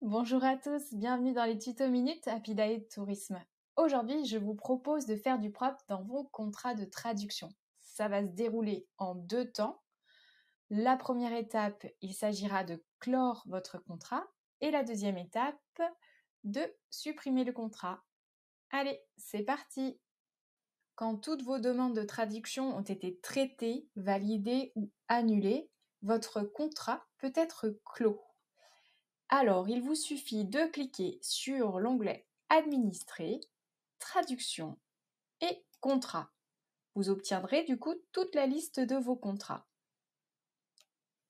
Bonjour à tous, bienvenue dans les tutos minutes Happy Day Tourisme. Aujourd'hui, je vous propose de faire du propre dans vos contrats de traduction. Ça va se dérouler en deux temps. La première étape, il s'agira de clore votre contrat et la deuxième étape, de supprimer le contrat. Allez, c'est parti quand toutes vos demandes de traduction ont été traitées, validées ou annulées, votre contrat peut être clos. Alors, il vous suffit de cliquer sur l'onglet Administrer, Traduction et Contrat. Vous obtiendrez du coup toute la liste de vos contrats.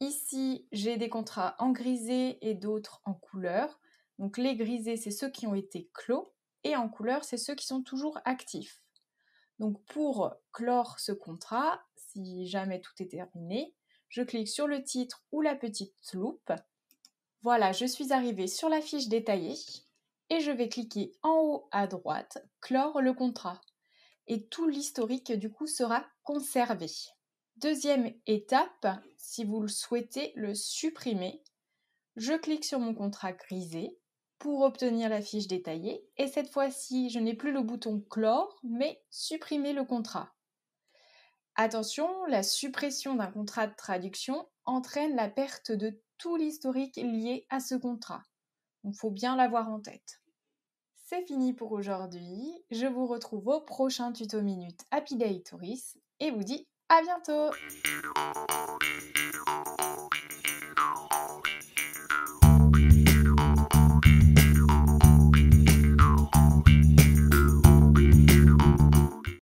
Ici, j'ai des contrats en grisé et d'autres en couleur. Donc les grisés, c'est ceux qui ont été clos et en couleur, c'est ceux qui sont toujours actifs. Donc pour clore ce contrat, si jamais tout est terminé, je clique sur le titre ou la petite loupe. Voilà, je suis arrivée sur la fiche détaillée et je vais cliquer en haut à droite, clore le contrat. Et tout l'historique du coup sera conservé. Deuxième étape, si vous le souhaitez le supprimer, je clique sur mon contrat grisé pour obtenir la fiche détaillée et cette fois-ci, je n'ai plus le bouton clore mais supprimer le contrat. Attention, la suppression d'un contrat de traduction entraîne la perte de tout l'historique lié à ce contrat. Il faut bien l'avoir en tête. C'est fini pour aujourd'hui. Je vous retrouve au prochain tuto minute Happy Day Tourist et vous dis à bientôt.